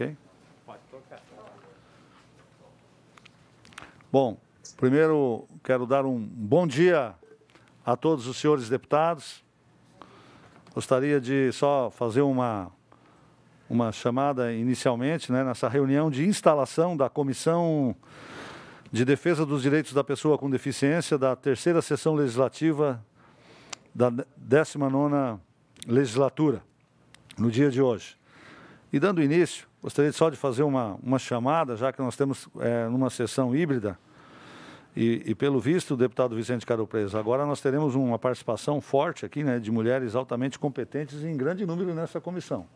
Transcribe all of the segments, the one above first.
Ok? Pode tocar. Bom, primeiro quero dar um bom dia a todos os senhores deputados. Gostaria de só fazer uma, uma chamada inicialmente, né, nessa reunião de instalação da Comissão de Defesa dos Direitos da Pessoa com Deficiência da terceira sessão legislativa da 19ª legislatura, no dia de hoje. E dando início, Gostaria só de fazer uma, uma chamada, já que nós temos é, numa sessão híbrida, e, e, pelo visto, o deputado Vicente Caro agora nós teremos uma participação forte aqui, né, de mulheres altamente competentes em grande número nessa comissão,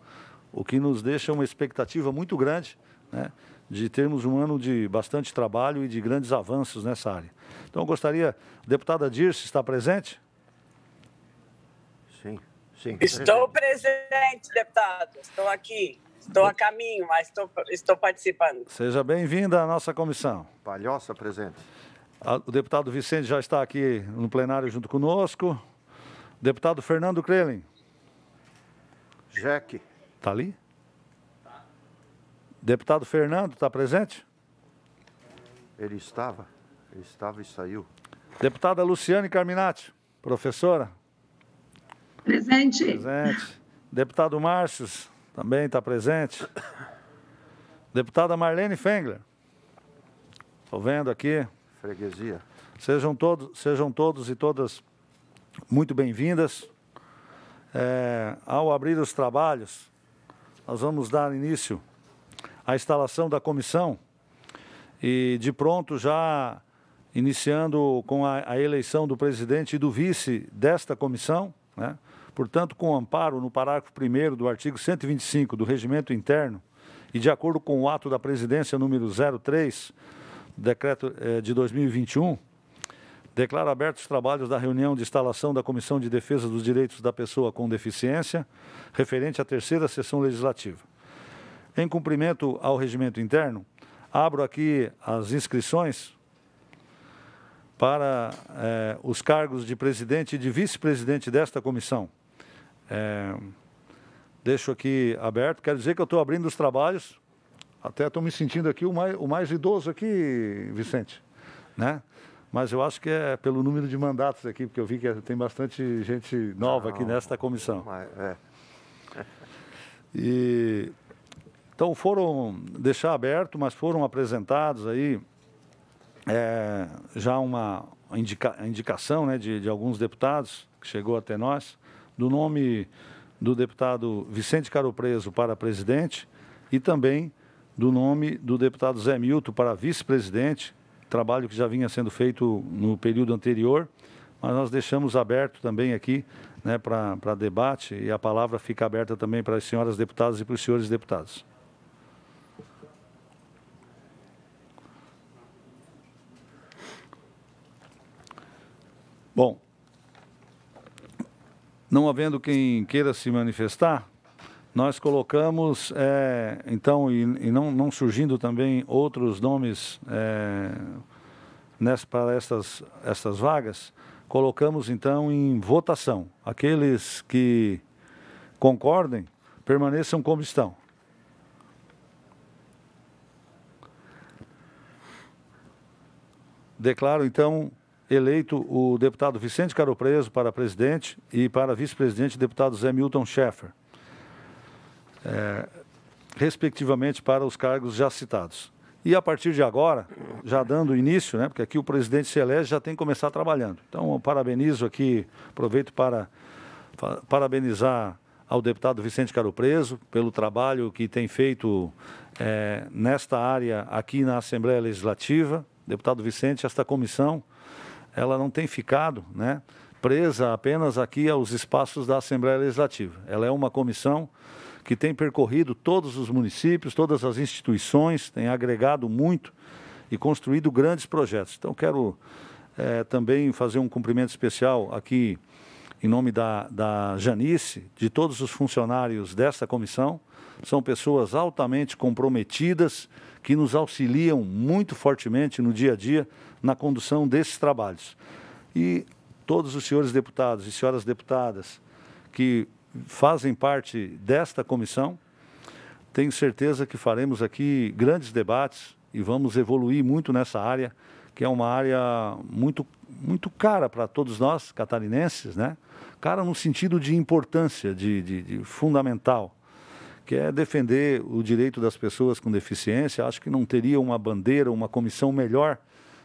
o que nos deixa uma expectativa muito grande, né, de termos um ano de bastante trabalho e de grandes avanços nessa área. Então, eu gostaria, deputada Dirce, está presente? Sim, sim. Estou presente, deputado, estou aqui. Estou a caminho, mas estou, estou participando. Seja bem-vinda à nossa comissão. Palhoça presente. O deputado Vicente já está aqui no plenário junto conosco. Deputado Fernando Krelin. Jack. Está ali? Deputado Fernando, está presente? Ele estava. Ele estava e saiu. Deputada Luciane Carminati, professora. Presente. Presente. Deputado Márcios também está presente. Deputada Marlene Fengler. Estou vendo aqui. Freguesia. Sejam todos, sejam todos e todas muito bem-vindas. É, ao abrir os trabalhos, nós vamos dar início à instalação da comissão e, de pronto, já iniciando com a, a eleição do presidente e do vice desta comissão, né? Portanto, com amparo no parágrafo 1 do artigo 125 do Regimento Interno e de acordo com o ato da Presidência número 03, decreto eh, de 2021, declaro abertos os trabalhos da reunião de instalação da Comissão de Defesa dos Direitos da Pessoa com Deficiência, referente à terceira sessão legislativa. Em cumprimento ao regimento interno, abro aqui as inscrições para eh, os cargos de presidente e de vice-presidente desta comissão. É, deixo aqui aberto. Quero dizer que eu estou abrindo os trabalhos. Até estou me sentindo aqui o mais, o mais idoso aqui, Vicente. Né? Mas eu acho que é pelo número de mandatos aqui, porque eu vi que tem bastante gente nova Não, aqui nesta comissão. É. E, então foram deixar aberto, mas foram apresentados aí é, já uma indica, indicação né, de, de alguns deputados que chegou até nós do nome do deputado Vicente Caro Preso para presidente e também do nome do deputado Zé Milton para vice-presidente, trabalho que já vinha sendo feito no período anterior, mas nós deixamos aberto também aqui né, para debate e a palavra fica aberta também para as senhoras deputadas e para os senhores deputados. Bom, não havendo quem queira se manifestar, nós colocamos, é, então, e, e não, não, surgindo também outros nomes é, nessa, para estas, estas vagas, colocamos então em votação. Aqueles que concordem, permaneçam como estão. Declaro então eleito o deputado Vicente Caropreso para presidente e para vice-presidente o deputado Zé Milton Schaeffer, é, respectivamente para os cargos já citados. E a partir de agora, já dando início, né, porque aqui o presidente se elege, já tem que começar trabalhando. Então, parabenizo aqui, aproveito para, para parabenizar ao deputado Vicente Caropreso pelo trabalho que tem feito é, nesta área aqui na Assembleia Legislativa. Deputado Vicente, esta comissão ela não tem ficado né, presa apenas aqui aos espaços da Assembleia Legislativa. Ela é uma comissão que tem percorrido todos os municípios, todas as instituições, tem agregado muito e construído grandes projetos. Então, quero é, também fazer um cumprimento especial aqui em nome da, da Janice, de todos os funcionários desta comissão. São pessoas altamente comprometidas que nos auxiliam muito fortemente no dia a dia na condução desses trabalhos. E todos os senhores deputados e senhoras deputadas que fazem parte desta comissão, tenho certeza que faremos aqui grandes debates e vamos evoluir muito nessa área, que é uma área muito, muito cara para todos nós, catarinenses, né? cara no sentido de importância, de, de, de fundamental que é defender o direito das pessoas com deficiência. Acho que não teria uma bandeira, uma comissão melhor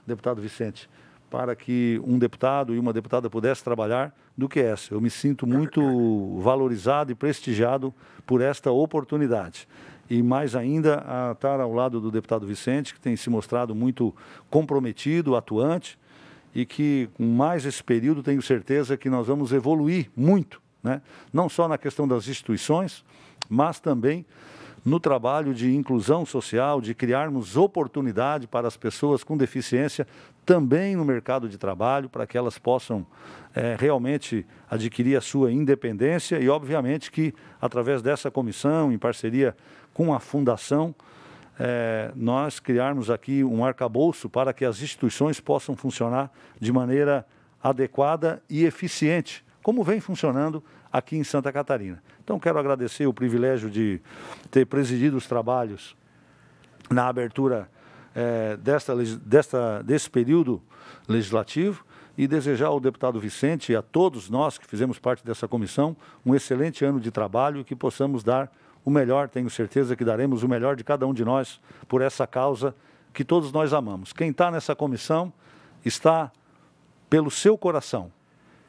deputado Vicente, para que um deputado e uma deputada pudessem trabalhar do que essa. Eu me sinto muito valorizado e prestigiado por esta oportunidade. E mais ainda, a estar ao lado do deputado Vicente, que tem se mostrado muito comprometido, atuante, e que com mais esse período tenho certeza que nós vamos evoluir muito, né? não só na questão das instituições, mas também no trabalho de inclusão social, de criarmos oportunidade para as pessoas com deficiência também no mercado de trabalho, para que elas possam é, realmente adquirir a sua independência e, obviamente, que através dessa comissão, em parceria com a fundação, é, nós criarmos aqui um arcabouço para que as instituições possam funcionar de maneira adequada e eficiente como vem funcionando aqui em Santa Catarina. Então, quero agradecer o privilégio de ter presidido os trabalhos na abertura é, desta, desta, desse período legislativo e desejar ao deputado Vicente e a todos nós que fizemos parte dessa comissão um excelente ano de trabalho e que possamos dar o melhor, tenho certeza que daremos o melhor de cada um de nós por essa causa que todos nós amamos. Quem está nessa comissão está pelo seu coração,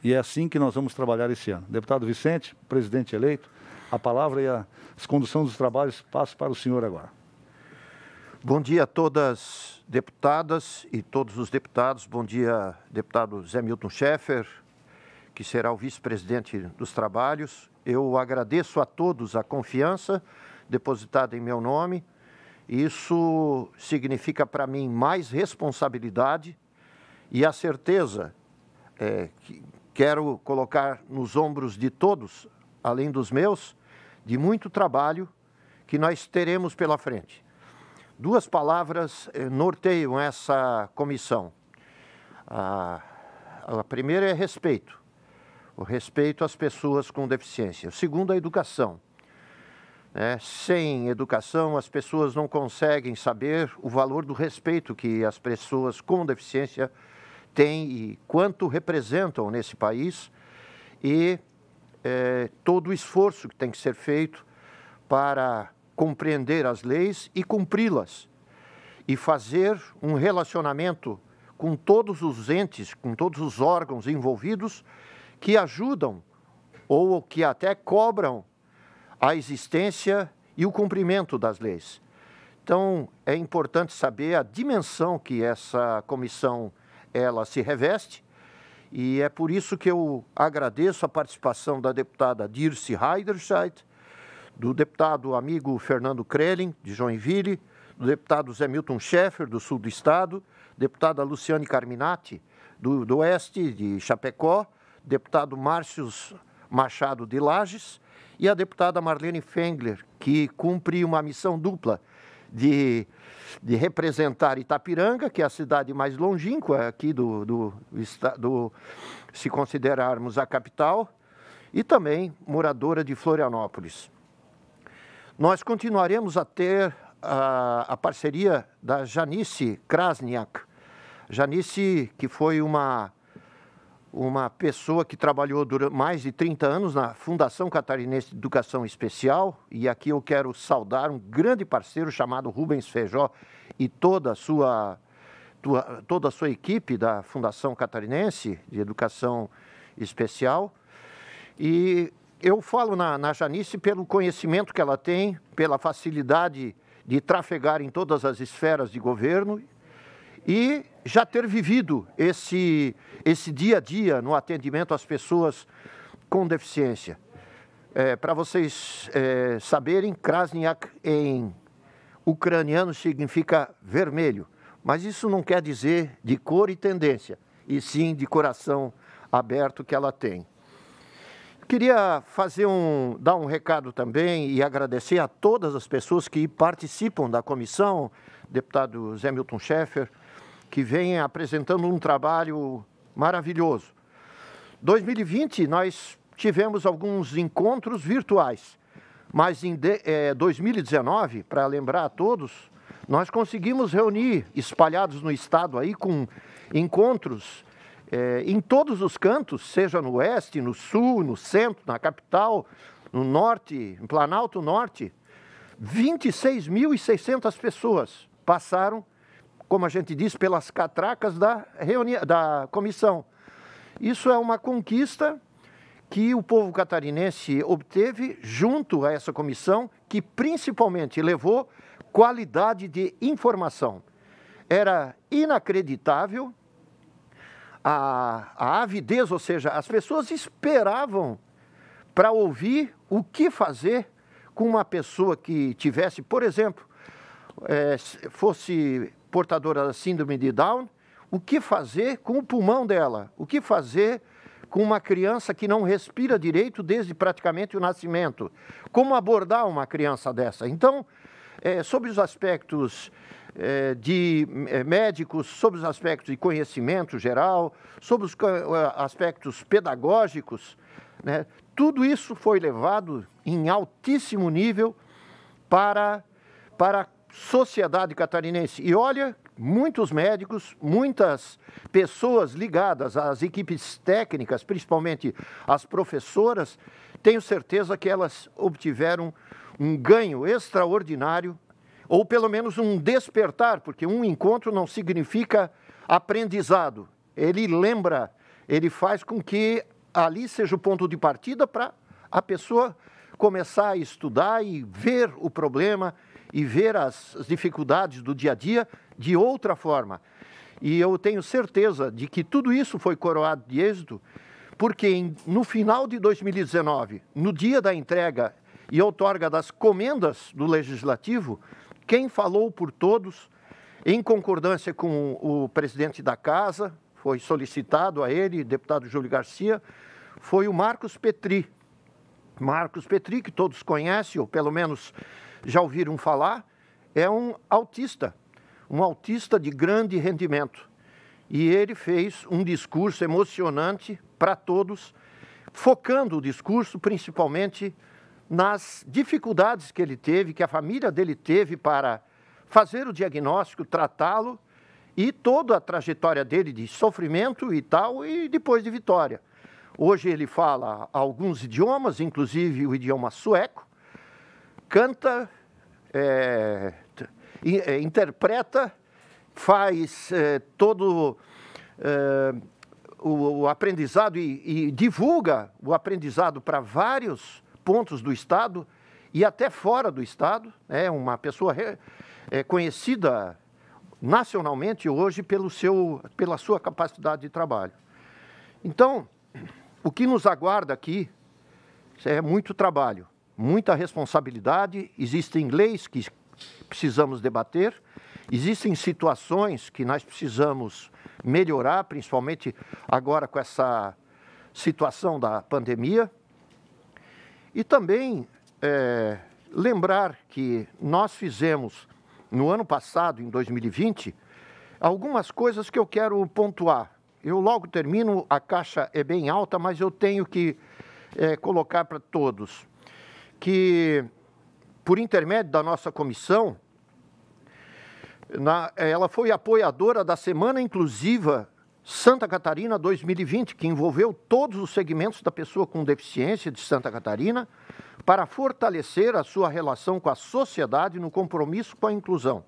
e é assim que nós vamos trabalhar esse ano. Deputado Vicente, presidente eleito, a palavra e a condução dos trabalhos passo para o senhor agora. Bom dia a todas deputadas e todos os deputados. Bom dia, deputado Zé Milton Schaeffer, que será o vice-presidente dos trabalhos. Eu agradeço a todos a confiança depositada em meu nome. Isso significa para mim mais responsabilidade e a certeza é, que, quero colocar nos ombros de todos, além dos meus, de muito trabalho que nós teremos pela frente. Duas palavras eh, norteiam essa comissão. A, a primeira é respeito, o respeito às pessoas com deficiência. O segundo, a educação. É, sem educação, as pessoas não conseguem saber o valor do respeito que as pessoas com deficiência têm têm e quanto representam nesse país e é, todo o esforço que tem que ser feito para compreender as leis e cumpri-las e fazer um relacionamento com todos os entes, com todos os órgãos envolvidos que ajudam ou que até cobram a existência e o cumprimento das leis. Então, é importante saber a dimensão que essa comissão ela se reveste. E é por isso que eu agradeço a participação da deputada Dirce Heiderscheid, do deputado amigo Fernando Krelin, de Joinville, do deputado Zé Milton Schaeffer, do sul do estado, deputada Luciane Carminati, do, do oeste, de Chapecó, deputado Márcio Machado de Lages e a deputada Marlene Fengler, que cumpre uma missão dupla de, de representar Itapiranga, que é a cidade mais longínqua aqui do, do, do, se considerarmos a capital, e também moradora de Florianópolis. Nós continuaremos a ter a, a parceria da Janice Krasniak. Janice, que foi uma uma pessoa que trabalhou durante mais de 30 anos na Fundação Catarinense de Educação Especial, e aqui eu quero saudar um grande parceiro chamado Rubens Feijó e toda a sua, tua, toda a sua equipe da Fundação Catarinense de Educação Especial. E eu falo na, na Janice pelo conhecimento que ela tem, pela facilidade de trafegar em todas as esferas de governo e já ter vivido esse, esse dia a dia no atendimento às pessoas com deficiência. É, Para vocês é, saberem, Krasniak em ucraniano significa vermelho, mas isso não quer dizer de cor e tendência, e sim de coração aberto que ela tem. Queria fazer um, dar um recado também e agradecer a todas as pessoas que participam da comissão, deputado Zé Milton Schaeffer, que vem apresentando um trabalho maravilhoso. 2020, nós tivemos alguns encontros virtuais, mas em de, é, 2019, para lembrar a todos, nós conseguimos reunir, espalhados no estado aí, com encontros é, em todos os cantos, seja no oeste, no sul, no centro, na capital, no norte, no Planalto Norte, 26.600 pessoas passaram como a gente diz, pelas catracas da, reuni da comissão. Isso é uma conquista que o povo catarinense obteve junto a essa comissão, que principalmente levou qualidade de informação. Era inacreditável a, a avidez, ou seja, as pessoas esperavam para ouvir o que fazer com uma pessoa que tivesse, por exemplo, é, fosse portadora da síndrome de Down, o que fazer com o pulmão dela, o que fazer com uma criança que não respira direito desde praticamente o nascimento, como abordar uma criança dessa. Então, é, sobre os aspectos é, de é, médicos, sobre os aspectos de conhecimento geral, sobre os é, aspectos pedagógicos, né, tudo isso foi levado em altíssimo nível para, para sociedade catarinense. E olha, muitos médicos, muitas pessoas ligadas às equipes técnicas, principalmente as professoras, tenho certeza que elas obtiveram um ganho extraordinário, ou pelo menos um despertar, porque um encontro não significa aprendizado. Ele lembra, ele faz com que ali seja o ponto de partida para a pessoa começar a estudar e ver o problema, e ver as, as dificuldades do dia a dia de outra forma. E eu tenho certeza de que tudo isso foi coroado de êxito, porque no final de 2019, no dia da entrega e outorga das comendas do Legislativo, quem falou por todos, em concordância com o presidente da Casa, foi solicitado a ele, deputado Júlio Garcia, foi o Marcos Petri. Marcos Petri, que todos conhecem, ou pelo menos já ouviram falar, é um autista, um autista de grande rendimento. E ele fez um discurso emocionante para todos, focando o discurso principalmente nas dificuldades que ele teve, que a família dele teve para fazer o diagnóstico, tratá-lo e toda a trajetória dele de sofrimento e tal, e depois de vitória. Hoje ele fala alguns idiomas, inclusive o idioma sueco, canta, é, é, interpreta, faz é, todo é, o, o, aprendizado e, e divulga o aprendizado para vários pontos do Estado e até fora do Estado. É uma pessoa re, é, conhecida nacionalmente hoje pelo seu, pela sua capacidade de trabalho. Então, o que nos aguarda aqui é muito trabalho muita responsabilidade, existem leis que precisamos debater, existem situações que nós precisamos melhorar, principalmente agora com essa situação da pandemia. E também é, lembrar que nós fizemos no ano passado, em 2020, algumas coisas que eu quero pontuar. Eu logo termino, a caixa é bem alta, mas eu tenho que é, colocar para todos que, por intermédio da nossa comissão, na, ela foi apoiadora da Semana Inclusiva Santa Catarina 2020, que envolveu todos os segmentos da pessoa com deficiência de Santa Catarina, para fortalecer a sua relação com a sociedade no compromisso com a inclusão.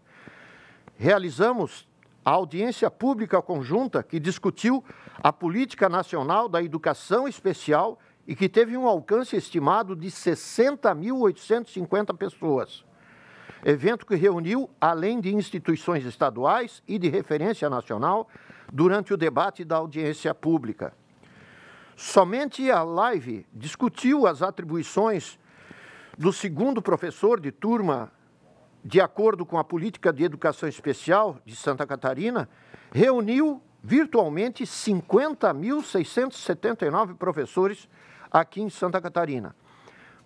Realizamos a audiência pública conjunta que discutiu a política nacional da educação especial e que teve um alcance estimado de 60.850 pessoas. Evento que reuniu, além de instituições estaduais e de referência nacional, durante o debate da audiência pública. Somente a live discutiu as atribuições do segundo professor de turma, de acordo com a política de educação especial de Santa Catarina, reuniu virtualmente 50.679 professores aqui em Santa Catarina.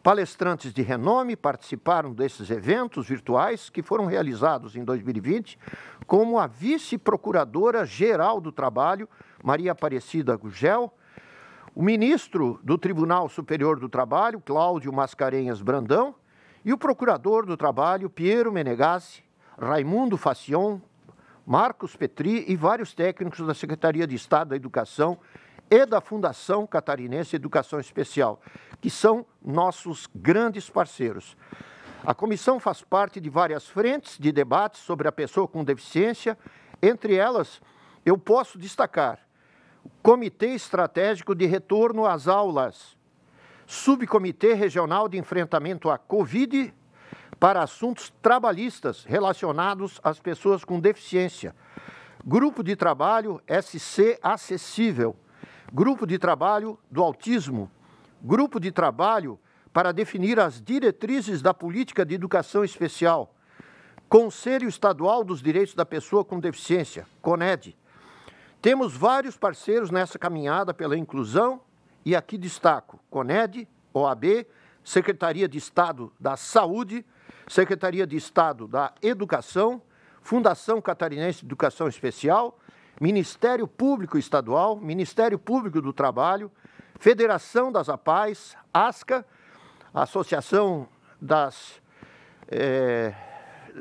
Palestrantes de renome participaram desses eventos virtuais que foram realizados em 2020, como a vice-procuradora-geral do Trabalho, Maria Aparecida Gugel, o ministro do Tribunal Superior do Trabalho, Cláudio Mascarenhas Brandão, e o procurador do Trabalho, Piero Menegassi, Raimundo Facion, Marcos Petri e vários técnicos da Secretaria de Estado da Educação e da Fundação Catarinense Educação Especial, que são nossos grandes parceiros. A comissão faz parte de várias frentes de debates sobre a pessoa com deficiência, entre elas, eu posso destacar o Comitê Estratégico de Retorno às Aulas, Subcomitê Regional de Enfrentamento à Covid para Assuntos Trabalhistas relacionados às pessoas com deficiência, Grupo de Trabalho SC Acessível, Grupo de Trabalho do Autismo, Grupo de Trabalho para definir as diretrizes da política de educação especial, Conselho Estadual dos Direitos da Pessoa com Deficiência, CONED. Temos vários parceiros nessa caminhada pela inclusão e aqui destaco CONED, OAB, Secretaria de Estado da Saúde, Secretaria de Estado da Educação, Fundação Catarinense de Educação Especial Ministério Público Estadual, Ministério Público do Trabalho, Federação das APAES, ASCA, Associação das, é,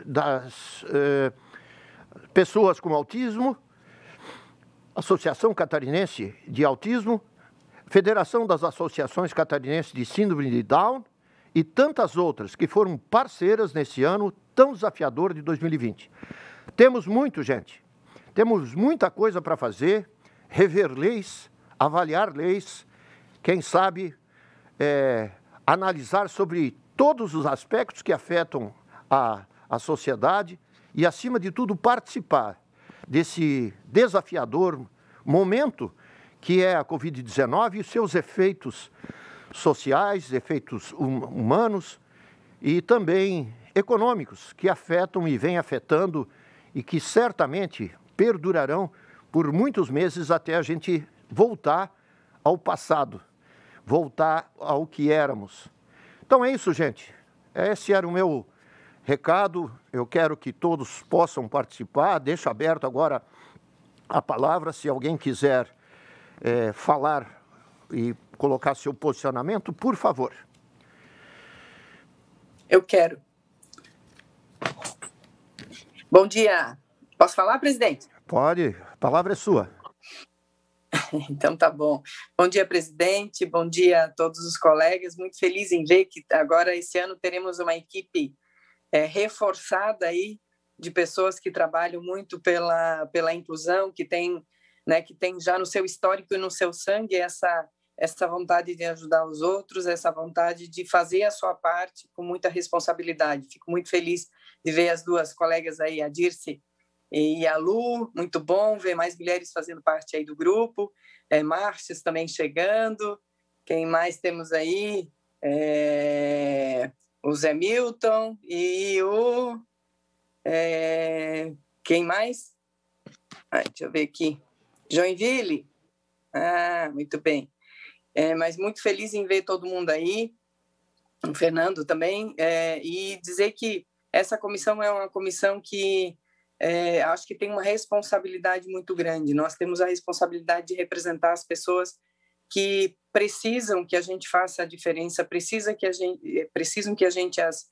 das é, Pessoas com Autismo, Associação Catarinense de Autismo, Federação das Associações Catarinenses de Síndrome de Down e tantas outras que foram parceiras nesse ano tão desafiador de 2020. Temos muito, gente. Temos muita coisa para fazer, rever leis, avaliar leis, quem sabe é, analisar sobre todos os aspectos que afetam a, a sociedade e, acima de tudo, participar desse desafiador momento que é a Covid-19 e seus efeitos sociais, efeitos hum, humanos e também econômicos que afetam e vêm afetando e que certamente perdurarão por muitos meses até a gente voltar ao passado, voltar ao que éramos. Então é isso, gente. Esse era o meu recado. Eu quero que todos possam participar. Deixo aberto agora a palavra se alguém quiser é, falar e colocar seu posicionamento, por favor. Eu quero. Bom dia. Posso falar, presidente? Pode, a palavra é sua. Então tá bom. Bom dia, presidente. Bom dia a todos os colegas. Muito feliz em ver que agora esse ano teremos uma equipe é, reforçada aí de pessoas que trabalham muito pela, pela inclusão, que tem, né, que tem já no seu histórico e no seu sangue essa essa vontade de ajudar os outros, essa vontade de fazer a sua parte com muita responsabilidade. Fico muito feliz de ver as duas colegas aí, a Dirce e a Lu, muito bom ver mais mulheres fazendo parte aí do grupo. É, Márcias também chegando. Quem mais temos aí? É, o Zé Milton e o. É, quem mais? Ai, deixa eu ver aqui. Joinville. Ah, muito bem. É, mas muito feliz em ver todo mundo aí, o Fernando também, é, e dizer que essa comissão é uma comissão que é, acho que tem uma responsabilidade muito grande. Nós temos a responsabilidade de representar as pessoas que precisam que a gente faça a diferença, precisa que a gente, eh, precisam que a gente as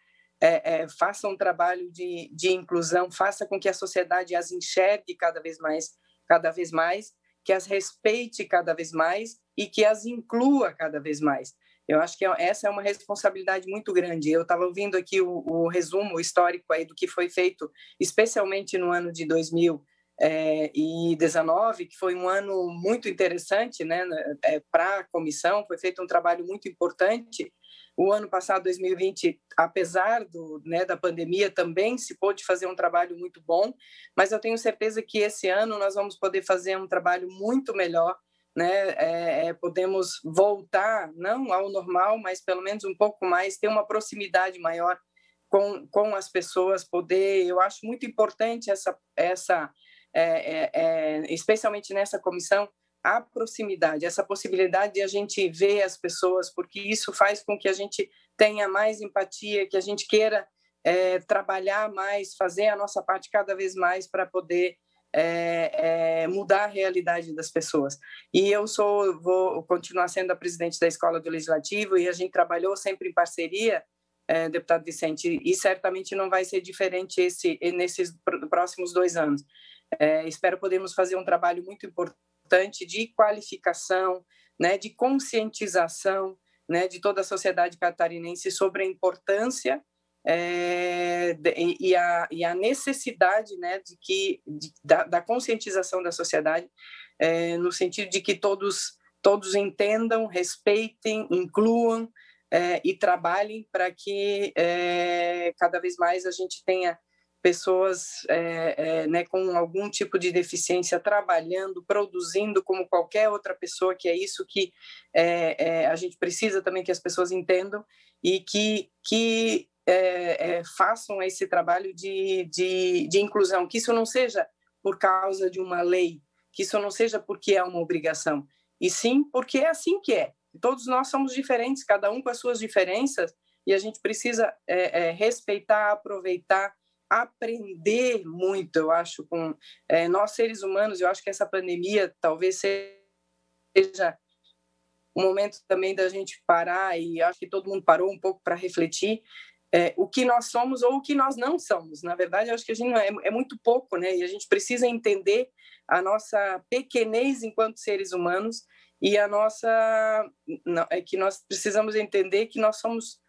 é, é, faça um trabalho de, de inclusão, faça com que a sociedade as enxergue cada vez mais, cada vez mais, que as respeite cada vez mais e que as inclua cada vez mais. Eu acho que é, essa é uma responsabilidade muito grande. Eu estava ouvindo aqui o, o, resumo histórico aí do que foi feito, especialmente no ano de 2019, eh, que foi um ano muito interessante né, eh, para a comissão, foi feito um trabalho muito importante. O ano passado, 2020, apesar do, né, da pandemia, também se pôde fazer um trabalho muito bom, mas eu tenho certeza que esse ano nós vamos poder fazer um trabalho muito melhor né, é, é, podemos voltar, não ao normal, mas pelo menos um pouco mais, ter uma proximidade maior com, com as pessoas, poder. Eu acho muito importante essa, essa é, especialmente nessa comissão, a proximidade, essa possibilidade de a gente ver as pessoas, porque isso faz com que a gente tenha mais empatia, que a gente queira trabalhar mais, fazer a nossa parte cada vez mais para poder é, é mudar a realidade das pessoas. E eu sou, vou continuar sendo a presidente da Escola do Legislativo e a gente trabalhou sempre em parceria, é, deputado Vicente, e certamente não vai ser diferente esse nesses próximos dois anos. É, espero podermos fazer um trabalho muito importante de qualificação, né, de conscientização né, de toda a sociedade catarinense sobre a importância é, e, a, e, a, necessidade né, de que, de, da, da, conscientização da sociedade é, no sentido de que todos, todos entendam, respeitem, incluam é, e trabalhem para que é, cada vez mais a gente tenha pessoas é, é, né, com algum tipo de deficiência trabalhando, produzindo como qualquer outra pessoa, que é isso que é, é a gente precisa também que as pessoas entendam e que, que é, é, façam esse trabalho de, de, de inclusão, que isso não seja por causa de uma lei, que isso não seja porque é uma obrigação, e sim porque é assim que é. Todos nós somos diferentes, cada um com as suas diferenças, e a gente precisa é, é, respeitar, aproveitar, aprender muito, eu acho, com é, nós seres humanos. Eu acho que essa pandemia talvez seja um momento também da gente parar, e acho que todo mundo parou um pouco para refletir é, o que nós somos ou o que nós não somos. Na verdade, acho que a gente é, é, muito pouco, né? E a gente precisa entender a nossa pequenez enquanto seres humanos e a nossa é que nós precisamos entender que nós somos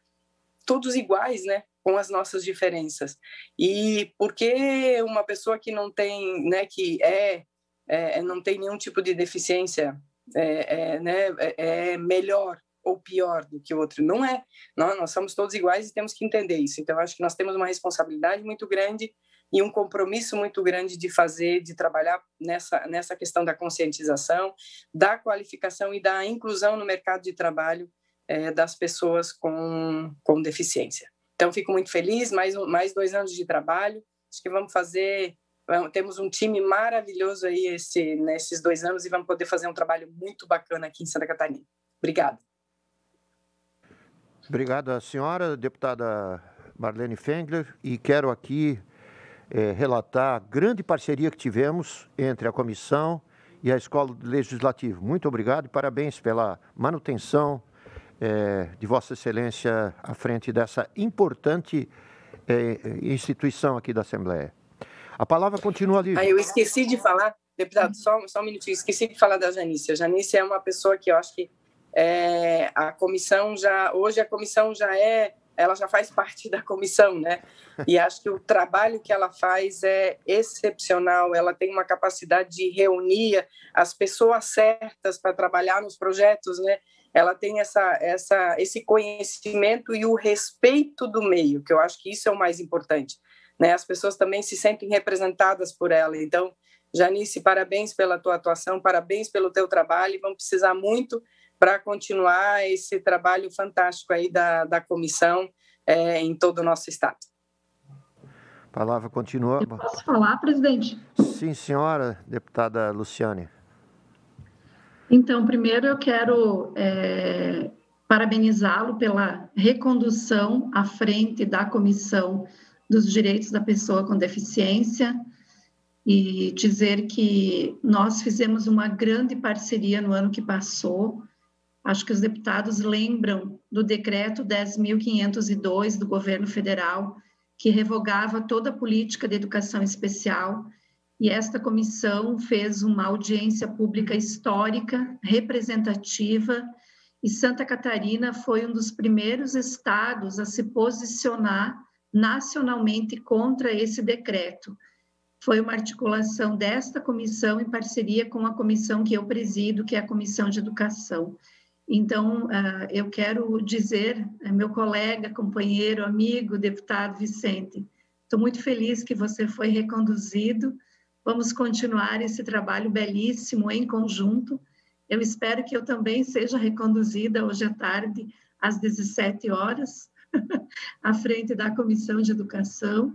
todos iguais, né? Com as nossas diferenças. E porque uma pessoa que não tem, né? Que é, é não tem nenhum tipo de deficiência, é, é né? É, é melhor ou pior do que o outro. Não é. Nós, nós somos todos iguais e temos que entender isso. Então, acho que nós temos uma responsabilidade muito grande e um compromisso muito grande de fazer, de trabalhar nessa, nessa questão da conscientização, da qualificação e da inclusão no mercado de trabalho é, das pessoas com, com deficiência. Então, fico muito feliz, mais, mais dois anos de trabalho, acho que vamos fazer, temos um time maravilhoso aí esse, nesses dois anos e vamos poder fazer um trabalho muito bacana aqui em Santa Catarina. Obrigada. Obrigado à senhora, deputada Marlene Fengler, e quero aqui é, relatar a grande parceria que tivemos entre a comissão e a Escola Legislativa. Muito obrigado e parabéns pela manutenção é, de Vossa Excelência à frente dessa importante é, instituição aqui da Assembleia. A palavra continua ali. Ah, eu esqueci de falar, deputado, só, só um minutinho, esqueci de falar da Janice. A Janice é uma pessoa que eu acho que é, a comissão já hoje a comissão já é ela já faz parte da comissão, né? E acho que o trabalho que ela faz é excepcional. Ela tem uma capacidade de reunir as pessoas certas para trabalhar nos projetos, né? Ela tem essa, essa, esse conhecimento e o respeito do meio, que eu acho que isso é o mais importante. Né? As pessoas também se sentem representadas por ela. Então, Janice, parabéns pela tua atuação, parabéns pelo teu trabalho. Vão precisar muito para continuar esse trabalho fantástico aí da, da comissão é, em todo o nosso estado. A palavra continua. Eu posso falar, presidente? Sim, senhora, deputada Luciane. Então, primeiro eu quero é, parabenizá-lo pela recondução à frente da Comissão dos Direitos da Pessoa com Deficiência e dizer que nós fizemos uma grande parceria no ano que passou Acho que os deputados lembram do decreto 10.502 do governo federal, que revogava toda a política de educação especial, e esta comissão fez uma audiência pública histórica, representativa, e Santa Catarina foi um dos primeiros estados a se posicionar nacionalmente contra esse decreto. Foi uma articulação desta comissão em parceria com a comissão que eu presido, que é a Comissão de Educação. Então, ah, eu quero dizer, eh, meu colega, companheiro, amigo, deputado Vicente, estou muito feliz que você foi reconduzido. Vamos continuar esse trabalho belíssimo em conjunto. Eu espero que eu também seja reconduzida hoje à tarde, às 17 horas, à frente da Comissão de Educação.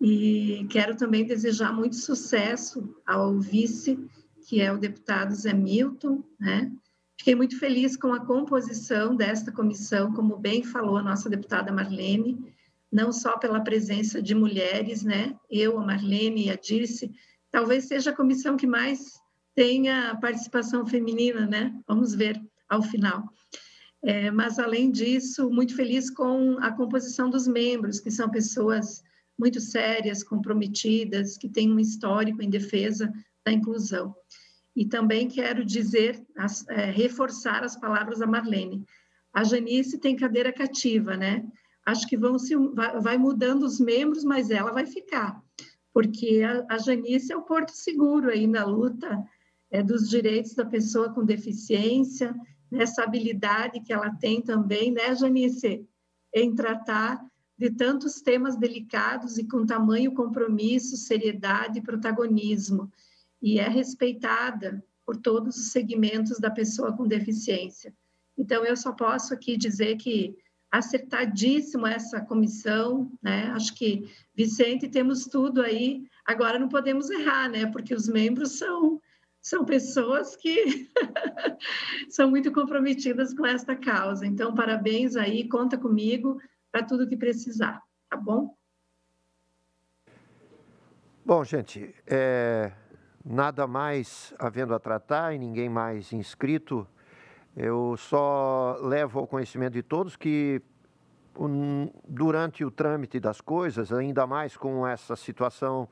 E quero também desejar muito sucesso ao vice, que é o deputado Zé Milton, né? Fiquei muito feliz com a composição desta comissão, como bem falou a nossa deputada Marlene, não só pela presença de mulheres, né? Eu, a Marlene e a Dirce, talvez seja a comissão que mais tenha participação feminina, né? Vamos ver ao final. É, mas, além disso, muito feliz com a composição dos membros, que são pessoas muito sérias, comprometidas, que têm um histórico em defesa da inclusão. E também quero dizer, as, é, reforçar as palavras da Marlene. A Janice tem cadeira cativa, né? Acho que vão se, vai, vai mudando os membros, mas ela vai ficar, porque a, a Janice é o porto seguro aí na luta é, dos direitos da pessoa com deficiência, nessa habilidade que ela tem também, né, Janice, em tratar de tantos temas delicados e com tamanho compromisso, seriedade e protagonismo e é respeitada por todos os segmentos da pessoa com deficiência. Então, eu só posso aqui dizer que acertadíssimo essa comissão, né? Acho que Vicente temos tudo aí. Agora não podemos errar, né? Porque os membros são são pessoas que são muito comprometidas com esta causa. Então, parabéns aí, conta comigo para tudo que precisar, tá bom? Bom, gente, é... Nada mais havendo a tratar e ninguém mais inscrito, eu só levo ao conhecimento de todos que durante o trâmite das coisas, ainda mais com essa situação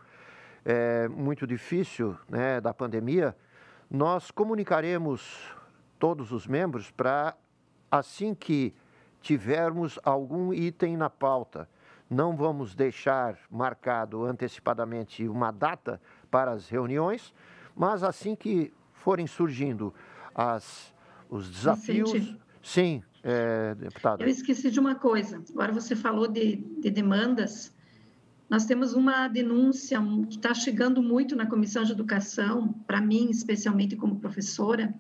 é, muito difícil né, da pandemia, nós comunicaremos todos os membros para, assim que tivermos algum item na pauta, não vamos deixar marcado antecipadamente uma data, para as reuniões, mas assim que forem surgindo as, os desafios. Sim, é, deputada. Eu esqueci de uma coisa. Agora você falou de, de demandas. Nós temos uma denúncia que está chegando muito na Comissão de Educação, para mim, especialmente como professora,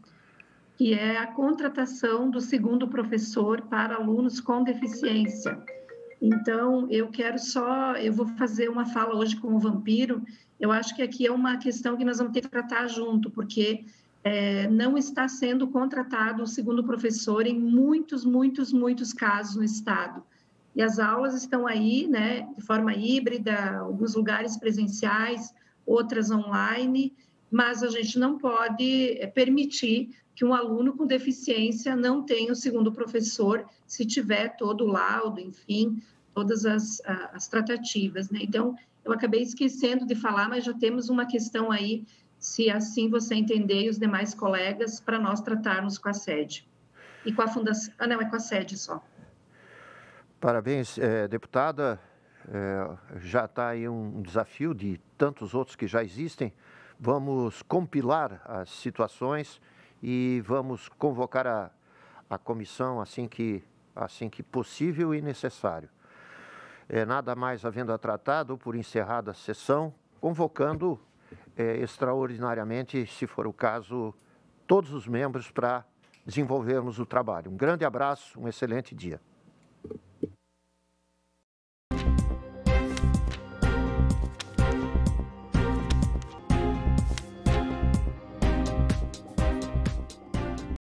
que é a contratação do segundo professor para alunos com deficiência. Então, eu quero só, eu vou fazer uma fala hoje com o vampiro. Eu acho que aqui é uma questão que nós vamos ter que tratar junto, porque é, não está sendo contratado o segundo professor em muitos, muitos, muitos casos no estado. E as aulas estão aí, né, de forma híbrida, alguns lugares presenciais, outras online, mas a gente não pode é, permitir que um aluno com deficiência não tenha o segundo professor, se tiver todo o laudo, enfim, todas as, as tratativas. Né? Então, eu acabei esquecendo de falar, mas já temos uma questão aí, se assim você entender e os demais colegas, para nós tratarmos com a sede. E com a fundação. Ah, não, é com a sede só. Parabéns, eh, deputada. Eh, já está aí um desafio de tantos outros que já existem. Vamos compilar as situações e vamos convocar a, a comissão assim que, assim que possível e necessário. É, nada mais havendo a tratado, por encerrada a sessão, convocando é, extraordinariamente, se for o caso, todos os membros para desenvolvermos o trabalho. Um grande abraço, um excelente dia.